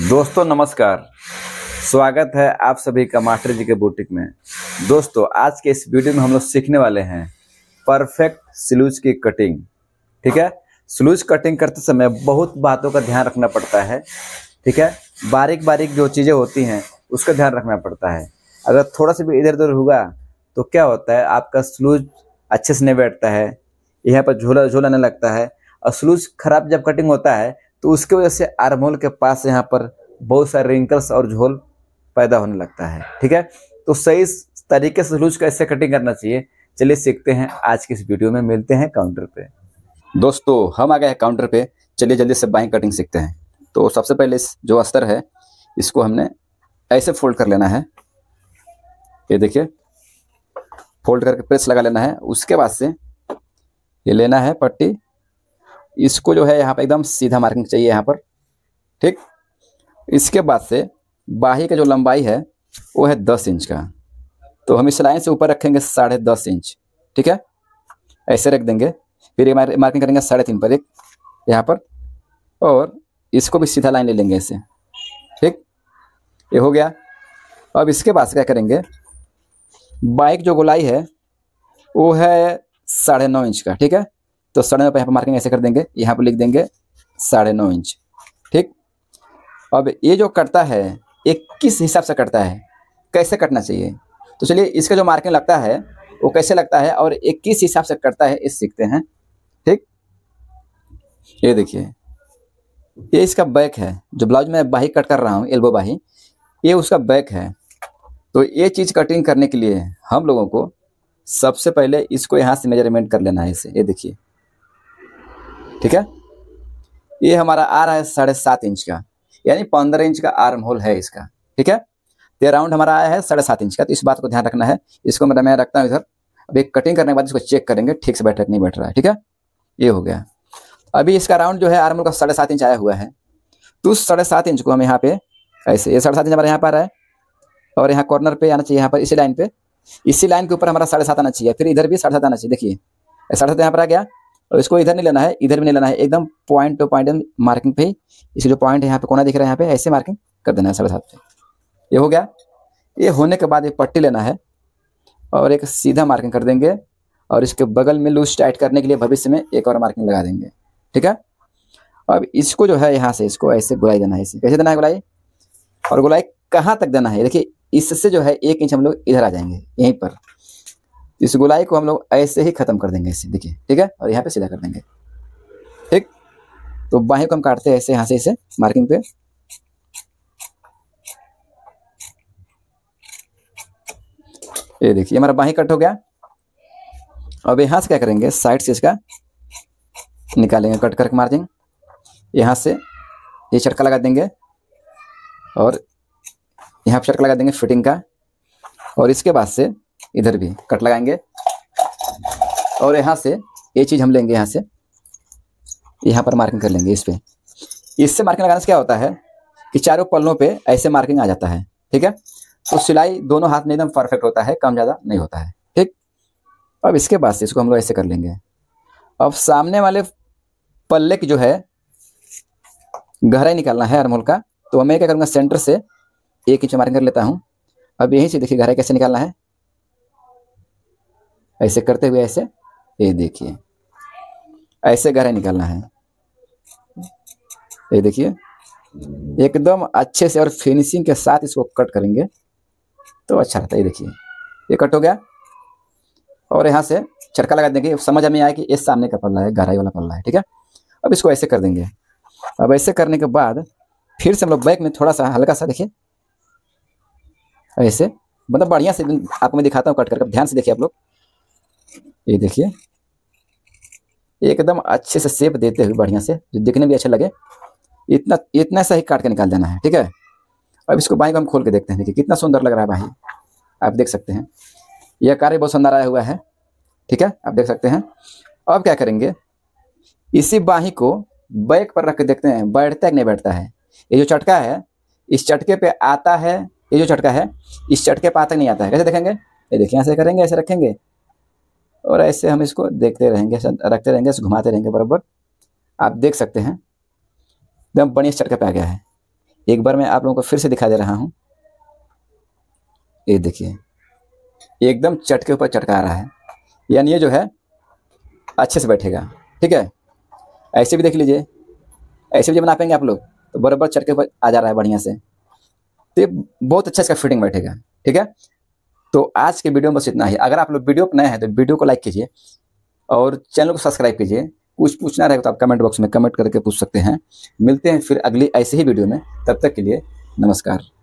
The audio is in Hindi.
दोस्तों नमस्कार स्वागत है आप सभी का मास्टर जी के बुटीक में दोस्तों आज के इस वीडियो में हम लोग सीखने वाले हैं परफेक्ट स्लूज की कटिंग ठीक है स्लूज कटिंग करते समय बहुत बातों का ध्यान रखना पड़ता है ठीक है बारीक बारीक जो चीज़ें होती हैं उसका ध्यान रखना पड़ता है अगर थोड़ा सा भी इधर उधर होगा तो क्या होता है आपका स्लूज अच्छे से नहीं बैठता है यहाँ पर झूला झूला नहीं लगता है और स्लूज खराब जब कटिंग होता है तो उसके वजह से आर्मोल के पास यहाँ पर बहुत सारे रिंकल्स और झोल पैदा होने लगता है ठीक है तो सही तरीके से लूज कैसे कटिंग करना चाहिए चलिए सीखते हैं आज के इस वीडियो में मिलते हैं काउंटर पे दोस्तों हम आ गए हैं काउंटर पे चलिए जल्दी से बाइंग कटिंग सीखते हैं तो सबसे पहले इस जो अस्तर है इसको हमने ऐसे फोल्ड कर लेना है ये देखिए फोल्ड करके प्रेस लगा लेना है उसके बाद से ये लेना है पट्टी इसको जो है यहाँ पर एकदम सीधा मार्किंग चाहिए यहाँ पर ठीक इसके बाद से बाही का जो लंबाई है वो है दस इंच का तो हम इस लाइन से ऊपर रखेंगे साढ़े दस इंच ठीक है ऐसे रख देंगे फिर ये मार्किंग करेंगे साढ़े तीन पर एक यहाँ पर और इसको भी सीधा लाइन ले लेंगे ऐसे ठीक ये हो गया अब इसके बाद क्या करेंगे बाइक जो गोलाई है वो है साढ़े नौ इंच का ठीक है तो साढ़े नौ पर यहाँ पर मार्किंग ऐसे कर देंगे यहाँ पर लिख देंगे साढ़े नौ इंच ठीक अब ये जो कटता है ये किस हिसाब से कटता है कैसे कटना चाहिए तो चलिए इसका जो मार्किंग लगता है वो कैसे लगता है और ये किस हिसाब से कटता है ये सीखते हैं ठीक ये देखिए ये इसका बैक है जो ब्लाउज में बाही कट कर रहा हूँ एल्बो बाही ये उसका बैक है तो ये चीज़ कटिंग करने के लिए हम लोगों को सबसे पहले इसको यहाँ से मेजरमेंट कर लेना है इसे ये देखिए ठीक है ये हमारा आ रहा है साढ़े सात इंच का यानी पंद्रह इंच का आर्म होल है इसका ठीक है तो राउंड हमारा आया है साढ़े सात इंच का तो इस बात को ध्यान रखना है इसको मतलब मैं रखता हूँ इधर अब एक कटिंग करने के बाद इसको चेक करेंगे ठीक से बैठक नहीं बैठ रहा है ठीक है ये हो गया अभी इसका राउंड जो है आर्म होल का साढ़े सात इंच आया हुआ है तो उस साढ़े सात इंच को हम यहाँ पे ऐसे ये साढ़े सात इंच हमारे यहाँ पर आ रहा है और यहाँ कॉर्नर पे आना चाहिए यहाँ पर इसी लाइन पे इसी लाइन के ऊपर हमारा साढ़े सात आना चाहिए फिर इधर भी साढ़े सात आना चाहिए देखिए साढ़े सात यहाँ पर आ गया और इसको इधर नहीं लेना है इधर भी नहीं लेना है एकदम पॉइंट टू पॉइंट मार्किंग पे इसे जो पॉइंट है यहाँ पे कोना दिख रहा है यहाँ पे ऐसे मार्किंग कर देना है साढ़े सात पे ये हो गया ये होने के बाद ये पट्टी लेना है और एक सीधा मार्किंग कर देंगे और इसके बगल में लूज टाइट करने के लिए भविष्य में एक और मार्किंग लगा देंगे ठीक है अब इसको जो है यहाँ से इसको ऐसे गुलाई देना है इसे कैसे देना है गुलाई और गुलाई कहाँ तक देना है देखिए इससे जो है एक इंच हम लोग इधर आ जाएंगे यहीं पर इस गोलाई को हम लोग ऐसे ही ख़त्म कर देंगे ऐसे देखिए ठीक है और यहाँ पे सीधा कर देंगे ठीक तो बाहें को हम काटते हैं ऐसे यहां से इसे मार्किंग पे ये देखिए हमारा बाहें कट हो गया अब यहां से क्या करेंगे साइड से इसका निकालेंगे कट करके देंगे यहां से ये चटका लगा देंगे और यहां पर चटका लगा देंगे फिटिंग का और इसके बाद से इधर भी कट लगाएंगे और यहाँ से ये चीज़ हम लेंगे यहाँ से यहाँ पर मार्किंग कर लेंगे इस पर इससे मार्किंग लगाने से क्या होता है कि चारों पल्लों पे ऐसे मार्किंग आ जाता है ठीक है तो सिलाई दोनों हाथ में एकदम परफेक्ट होता है कम ज़्यादा नहीं होता है ठीक अब इसके बाद से इसको हम लोग ऐसे कर लेंगे अब सामने वाले पल्ले की जो है गहराई निकालना है अरमोल का तो मैं क्या करूँगा सेंटर से एक इंच मार्किंग कर लेता हूँ अब यहीं से देखिए गहराई कैसे निकालना है ऐसे करते हुए ऐसे ये देखिए ऐसे गहरा निकालना है ये देखिए एकदम अच्छे से और फिनिशिंग के साथ इसको कट करेंगे तो अच्छा रहता है ये देखिए ये कट हो गया और यहाँ से छटका लगा देंगे समझ में आया कि ये सामने का पल्ला है गहराई वाला पल्ला है ठीक है अब इसको ऐसे कर देंगे अब ऐसे करने के बाद फिर से हम लोग बैक में थोड़ा सा हल्का सा देखिए ऐसे मतलब बढ़िया से आपको मैं दिखाता हूँ कट करके ध्यान से देखिए आप लोग ये देखिए एकदम अच्छे से सेप देते हुए बढ़िया से जो दिखने भी अच्छा लगे इतना इतना सा ही काट के निकाल देना है ठीक है अब इसको बाई को हम खोल के देखते हैं देखिए कितना सुंदर लग रहा है भाई आप देख सकते हैं यह कार्य बहुत सुंदर आया हुआ है ठीक है आप देख सकते हैं अब क्या करेंगे इसी बाही को बैक पर रख के देखते हैं बैठता है कि नहीं बैठता है ये जो चटका है इस चटके पे आता है ये जो चटका है इस चटके पे आता नहीं आता है कैसे देखेंगे ये देखिए ऐसे करेंगे ऐसे रखेंगे और ऐसे हम इसको देखते रहेंगे रखते रहेंगे इसे घुमाते रहेंगे बराबर आप देख सकते हैं एकदम बढ़िया चढ़ के आ गया है एक बार मैं आप लोगों को फिर से दिखा दे रहा हूँ ये देखिए एकदम चट के ऊपर चटका रहा है यानी ये जो है अच्छे से बैठेगा ठीक है ऐसे भी देख लीजिए ऐसे भी जब नापेंगे आप लोग तो बराबर चटके ऊपर आ जा रहा है बढ़िया से तो ये बहुत अच्छा इसका फिटिंग बैठेगा ठीक है तो आज के वीडियो में बस इतना ही अगर आप लोग वीडियो पर नए हैं तो वीडियो को लाइक कीजिए और चैनल को सब्सक्राइब कीजिए कुछ पूछना रहेगा तो आप कमेंट बॉक्स में कमेंट करके पूछ सकते हैं मिलते हैं फिर अगली ऐसे ही वीडियो में तब तक के लिए नमस्कार